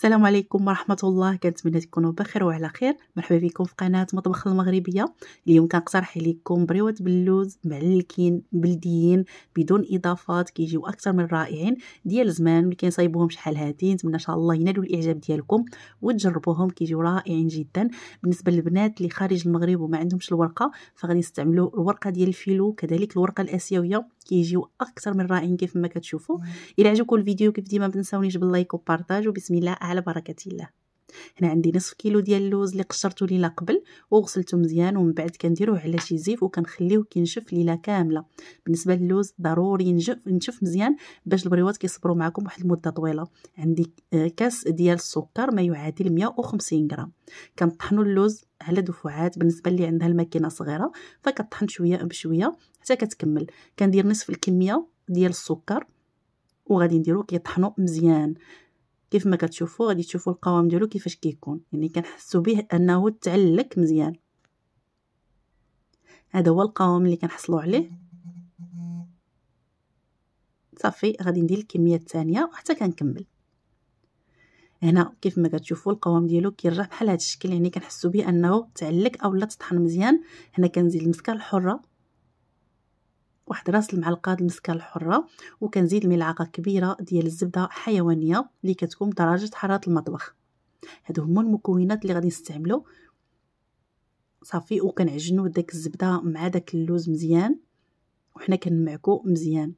السلام عليكم ورحمه الله كنتمنى تكونوا بخير وعلى خير مرحبا بكم في قناه مطبخ المغربيه اليوم كنقترح عليكم بريوات باللوز معلكين بلديين بدون اضافات كيجيو اكثر من رائعين ديال زمان ملي كنصايبوهم شحال هادي نتمنى ان شاء الله ينالوا الاعجاب ديالكم وتجربوهم كيجيو رائعين جدا بالنسبه للبنات اللي خارج المغرب وما عندهمش الورقه فغادي يستعملوا الورقه ديال الفيلو كذلك الورقه الاسيويه كيجيو اكثر من رائعين كيف ما كتشوفوا الى عجبكم الفيديو كيف ديما ما تنساونيش باللايك وبارطاج وبسم الله على بركه الله هنا عندي نصف كيلو ديال اللوز اللي قشرته ليله قبل وغسلته مزيان ومن بعد كنديروه على شي زيف وكنخليوه كينشف ليله كامله بالنسبه للوز ضروري ينجف ينشف مزيان باش البريوات كيصبروا معكم واحد المده طويله عندي آه، كاس ديال السكر ما يعادل 150 غرام كنطحنوا اللوز على دفعات بالنسبه اللي عندها الماكينه صغيره فكطحن شويه بشويه حتى كتكمل كندير نصف الكميه ديال السكر وغادي نديرو كيطحنوا مزيان كيف ما كتشوفوا غادي تشوفوا القوام ديالو كيفاش كيكون يعني كنحسوا به انه تعلك مزيان هذا هو القوام اللي كنحصلوا عليه صافي غادي ندير الكميه الثانيه وحتى كنكمل هنا كيف ما كتشوفوا القوام ديالو كيرجع بحال هذا الشكل يعني كنحسوا به انه تعلق اولا تطحن مزيان هنا كنزيد المسكه الحره واحد راس المعلقه المسكه الحره وكنزيد ملعقه كبيره ديال الزبده حيوانيه اللي كتكون بدرجه حراره المطبخ هادو هما المكونات اللي غادي نستعملو صافي وكنعجنو داك الزبده مع داك اللوز مزيان وحنا كنمعكو مزيان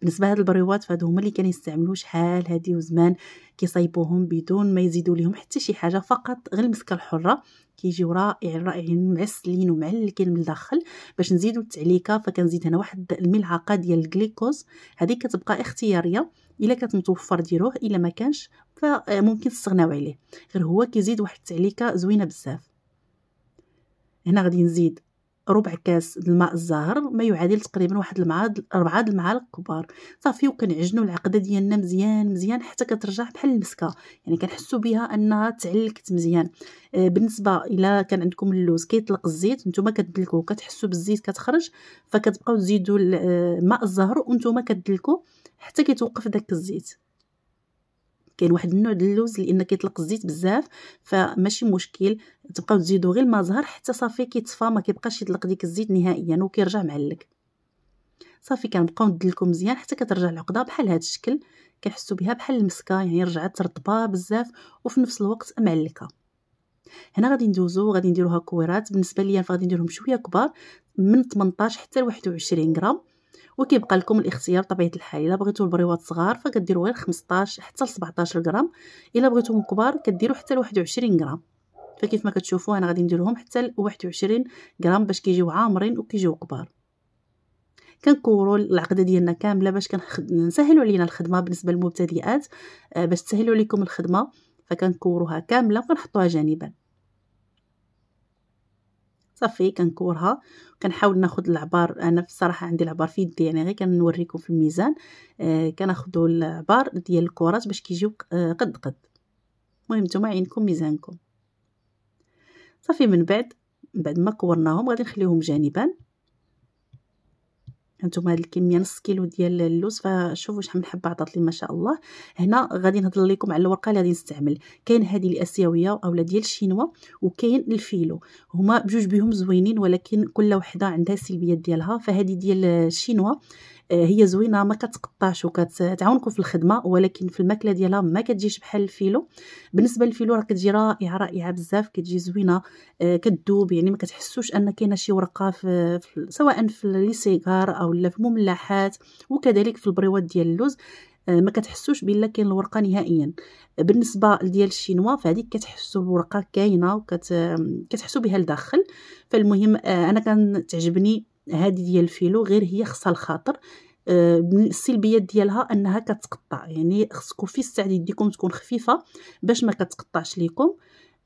بالنسبه لهاد البريوات فهادو هما اللي كانوا يستعملوه شحال هادي وزمان كيصايبوهم بدون ما يزيدوا ليهم حتى شي حاجه فقط غير المسكه الحره كيجيو يعني رائعين يعني رائعين معسلين ومعلكين من الداخل باش نزيدوا التعليكه فكنزيد هنا واحد الملعقه ديال الجليكوز هذه كتبقى اختياريه الا كانت متوفر ديروه الا ما كانش فممكن تستغناو عليه غير هو كيزيد واحد التعليكه زوينه بزاف هنا غادي نزيد ربع كاس الماء الزاهر ما يعادل تقريبا واحد المعاد أربعة المعالق كبار صافي وكنعجنوا العقدة ديالنا مزيان مزيان حتى كترجع بحال المسكة يعني كنحسوا بها أنها تعلكت مزيان آه، بالنسبة إلى كان عندكم اللوز كيطلق الزيت نتوما كتدلكوه كتحسوا بالزيت كتخرج فكتبقاو تزيدوا آه، الماء الزهر وانتوما كتدلكوه حتى كيتوقف داك الزيت كاين واحد النوع ديال اللوز لان كيطلق الزيت بزاف فماشي مشكل تبقاو تزيدو غير المزهر زهر حتى صافي كيتصفى ما كيبقاش يطلق ديك الزيت نهائيا وكيرجع معلك صافي كنبقاو ندلكو مزيان حتى كترجع العقده بحال هذا الشكل كنحسو بها بحال المسكه يعني رجعت رطبه بزاف وفي نفس الوقت معلكه هنا غادي ندوزو غادي نديروها كويرات بالنسبه ليا فغادي نديرهم شويه كبار من 18 حتى ل 21 غرام وكيبقى لكم الاختيار بطبيعه الحال الا بغيتو البريوات صغار فكديروا غير 15 حتى ل 17 غرام الا بغيتوهم كبار كديروا حتى ل 21 غرام فكيف ما كتشوفوا انا غادي نديرهم حتى ل 21 غرام باش كيجيو عامرين وكيجيو كبار كنكورو العقده ديالنا كامله باش كنسهلوا علينا الخدمه بالنسبه للمبتدئات آه، باش تسهلوا لكم الخدمه فكنكوروها كامله وكنحطوها جانبا صافي كنكورها كنحاول ناخد العبار انا بصراحه عندي العبار في يدي يعني غير كنوريكم في الميزان آه كناخذوا العبار ديال الكرات باش كيجيو آه قد قد المهم نتوما عينكم ميزانكم صافي من بعد من بعد ما كورناهم غادي نخليهم جانبا هانتوما هاد الكميه نص كيلو ديال اللوز فشوفوا شحال من حبه عطات لي ما شاء الله هنا غادي نهضر لكم على الورقه اللي غادي نستعمل كاين هذه الاسيويه اولا ديال الشينوا وكاين الفيلو هما بجوج بهم زوينين ولكن كل وحده عندها السلبيات ديالها فهذه ديال الشينوا هي زوينه ما كتقطعش وكتعاونكم في الخدمه ولكن في الماكله ديالها ما كتجيش بحال الفيلو بالنسبه للفيلو راه كتجي رائعه رائعه بزاف كتجي زوينه آه، كتذوب يعني ما كتحسوش ان كاينه شي ورقه في سواء في لي سيغار او لا في المملحات وكذلك في البريوات ديال اللوز آه، ما كتحسوش بلا كاين الورقه نهائيا بالنسبه ديال الشينوا فهذيك كتحسوا الورقه كاينه وكتحسوا بها لداخل فالمهم آه، انا كان تعجبني هذه ديال الفيلو غير هي خصها الخاطر آه، السلبيات ديالها انها كتقطع يعني خصكم في السعد يديكم تكون خفيفه باش ما كتقطعش ليكم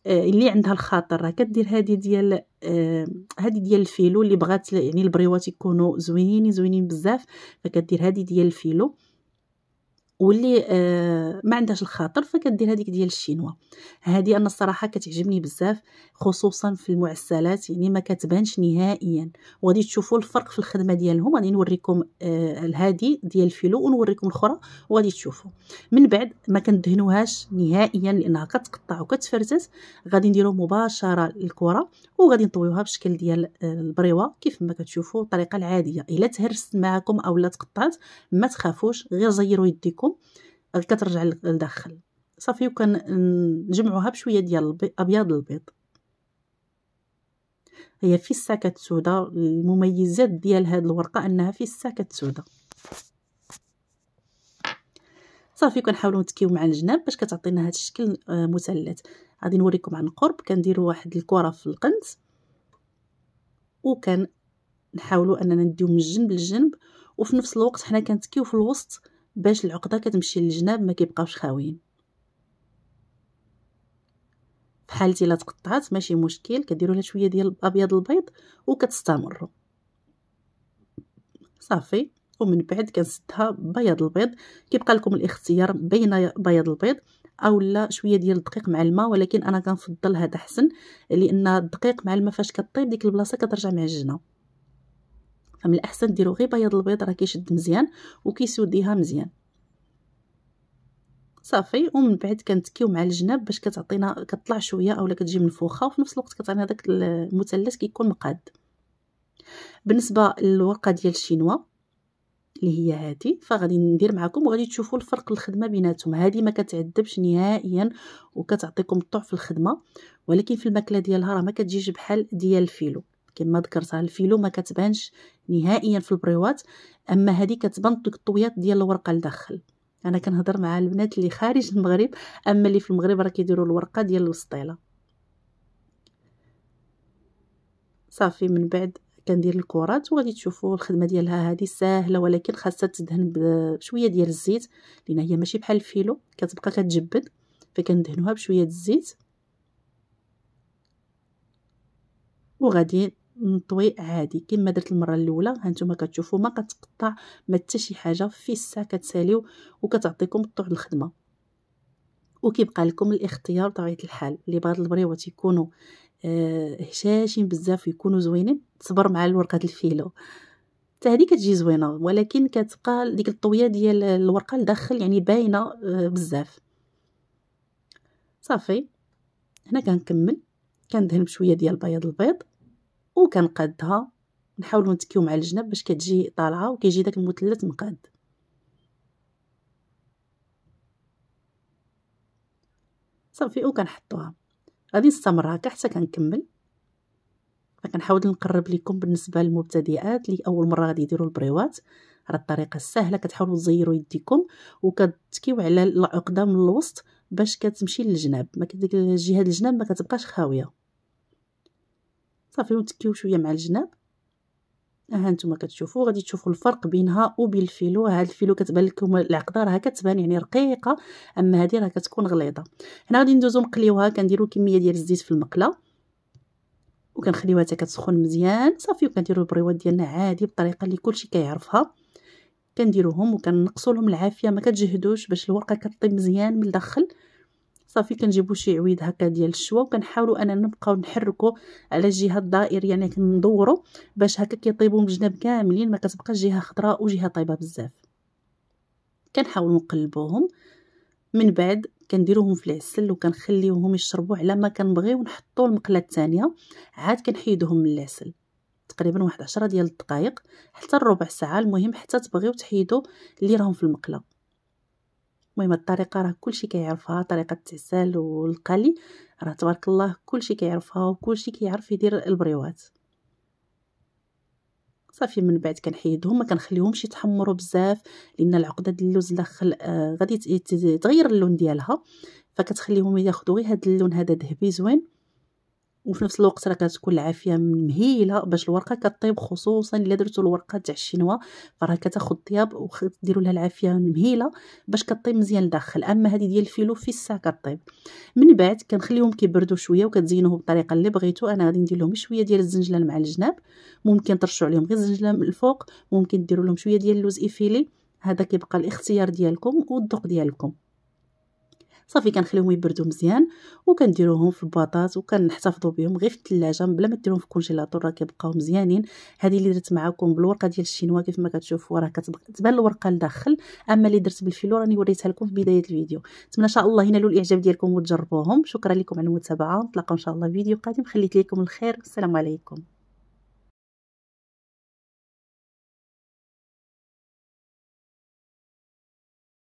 آه، اللي عندها الخاطر راه كدير هذه ديال آه، هذه ديال الفيلو اللي بغات يعني البريوات يكونوا زوينين زوينين بزاف فكدير هذه ديال الفيلو واللي آه، ما عندهاش الخاطر فكدير هذيك ديال الشينوا هذه انا الصراحه كتعجبني بزاف خصوصا في المعسلات يعني ما كتبانش نهائيا وغادي تشوفوا الفرق في الخدمه ديالهم غادي نوريكم آه الهادي ديال الفيلو ونوريكم الاخرى وغادي تشوفوا من بعد ما كندهنوهاش نهائيا لانها كتقطع وكتفرتت غادي نديرو مباشره الكره وغادي نطويوها بشكل ديال آه، البريوه كيف ما كتشوفوا الطريقه العاديه الا تهرست معكم اولا تقطعت ما تخافوش غير زيروا يديكم نحطو كترجع لداخل صافي نجمعوها بشويه ديال ابيض البيض هي في الساكه السوداء المميزات ديال هاد الورقه انها في الساكه السوداء صافي كنحاولوا نتكيو مع الجناب باش كتعطينا هذا الشكل آه، مثلث غادي نوريكم عن قرب كنديروا واحد الكره في القنت وكان نحاولوا اننا نديو من الجنب للجنب وفي نفس الوقت حنا كنتكيو في الوسط باش العقده كتمشي للجناب ما كيبقاوش خاويين في حاله الا تقطعات ماشي مشكل كديروا لها شويه ديال الابيض البيض وكتستمروا صافي ومن بعد كنسدها بياض البيض كيبقى لكم الاختيار بين بياض البيض اولا شويه ديال الدقيق مع الماء ولكن انا كنفضل هذا احسن لان الدقيق مع الماء فاش كطيب ديك البلاصه كترجع معجنه فمن الاحسن ديروا غير بياض البيض راه كيشد مزيان وكيسوديها مزيان صافي ومن بعد كنتكيو مع الجناب باش كتعطينا كطلع شويه اولا كتجي منفوخه وفي نفس الوقت كتعطينا داك المثلث كيكون مقاد بالنسبه للورقه ديال الشينوا اللي هي هذه فغادي ندير معكم وغادي تشوفوا الفرق الخدمه بيناتهم هذه ما كتعذبش نهائيا وكتعطيكم الطوع في الخدمه ولكن في الماكله ديالها راه ما كتجيش بحال ديال الفيلو كما ذكرتها الفيلو ما كتبانش نهائيا في البريوات اما هذه كتبان دوك الطويات ديال الورقه لداخل انا كنهضر مع البنات اللي خارج المغرب اما اللي في المغرب راه كيديروا الورقه ديال الوسطيله صافي من بعد كندير الكرات وغادي تشوفوا الخدمه ديالها هذه ساهله ولكن خاصها تدهن بشويه ديال الزيت لان هي ماشي بحال الفيلو كتبقى كتجبد فكندهنوها بشويه الزيت وغادي نطوي عادي كما درت المره الاولى هانتوما كتشوفوا ما كتقطع ما حتى شي حاجه في الساعه كتساليو وكتعطيكم الطعم الخدمه وكيبقى لكم الاختيار بطبيعه الحال اللي بغات البريوات يكونوا آه، هشاشين بزاف ويكونوا زوينين تصبر مع الورقه الفيلو حتى هذه كتجي زوينه ولكن كتبقى ديك الطويه ديال الورقه لداخل يعني باينه آه، بزاف صافي هنا كنكمل كندهن بشويه ديال بياض البيض وكنقادها نحاولوا نتكيو مع الجناب باش كتجي طالعه وكيجي داك المثلث مقاد صافي وكنحطوها غادي نستمر هكا حتى كنكمل كنحاول نقرب لكم بالنسبه للمبتدئات اللي اول مره غادي يديروا البريوات راه الطريقه السهله كتحاولوا تزيروا يديكم وكتكيو على العقده من الوسط باش كتمشي للجناب ما ديك الجهه الجناب ما كتبقاش خاويه صافي ونتكيو شويه مع الجناب ها نتوما كتشوفوا غادي تشوفوا الفرق بينها وبين الفيلو هاد الفيلو كتبان لكم العقده راه كتبان يعني رقيقه اما هذه راه كتكون غليظه هنا غادي ندوزو نقليوها كنديروا كميه ديال الزيت في المقله وكنخليوها حتى كتسخن مزيان صافي وكنديروا البريوات ديالنا عادي بالطريقه اللي كلشي كيعرفها كنديروهم وكنقصوا لهم العافيه ما كتجهدوش باش الورقه كطيب مزيان من الداخل صافي كنجيبو شي عويد هكا ديال الشوا وكنحاولو اننا نبقاو نحركو على الجهه الدائر يعني كندورو باش هكا كيطيبو من الجناب كاملين ما كتبقاش جهه خضراء وجهه طايبه بزاف كنحاولو نقلبوهم من بعد كنديروهم في العسل وكنخليوهم يشربوا على ما كنبغيو نحطوا المقله الثانيه عاد كنحيدوهم من العسل تقريبا واحد عشرة ديال الدقائق حتى ربع ساعه المهم حتى تبغيو تحيدوا اللي راهم في المقله المهم الطريقه راه كلشي كيعرفها طريقه التعسال والقلي راه تبارك الله كلشي كيعرفها وكلشي كيعرف يدير البريوات صافي من بعد كنحيدهم ما كنخليهمش يتحمروا بزاف لان العقده ديال اللوز الاخر آه غادي تغير اللون ديالها فكتخليهم ياخذوا غير هذا اللون هذا ذهبي زوين وفي نفس الوقت راه كتكون العافيه مهيله باش الورقه كطيب خصوصا الا درتو الورقه تاع الشينوا فراه كتاخذ طياب وديروا لها العافيه مهيله باش كطيب مزيان لداخل اما هذه ديال الفيلو في الساعه كطيب من بعد كنخليهم كيبردوا شويه وكتزينوه بالطريقه اللي بغيتو انا غادي ندير لهم شويه ديال الزنجله مع الجناب ممكن ترشوا عليهم غير الزنجله من الفوق ممكن ديروا لهم شويه ديال اللوز ايفيلي هذا كيبقى الاختيار ديالكم والذوق ديالكم صافي كنخليهم يبردوا مزيان وكنديروهم في البطاط وكنحتفظوا بهم غير في الثلاجه بلا ما ديروهم في الكونجيلاتور راه كيبقاو مزيانين هذه اللي درت معكم بالورقه ديال الشينوا كيف ما كتشوفوا راه كتبان الورقه لداخل اما اللي درت بالفيلو راني وريتها لكم في بدايه الفيديو نتمنى ان شاء الله ينالوا الاعجاب ديالكم وتجربوهم شكرا لكم على المتابعه نتلاقاو ان شاء الله في فيديو قادم خليت لكم الخير والسلام عليكم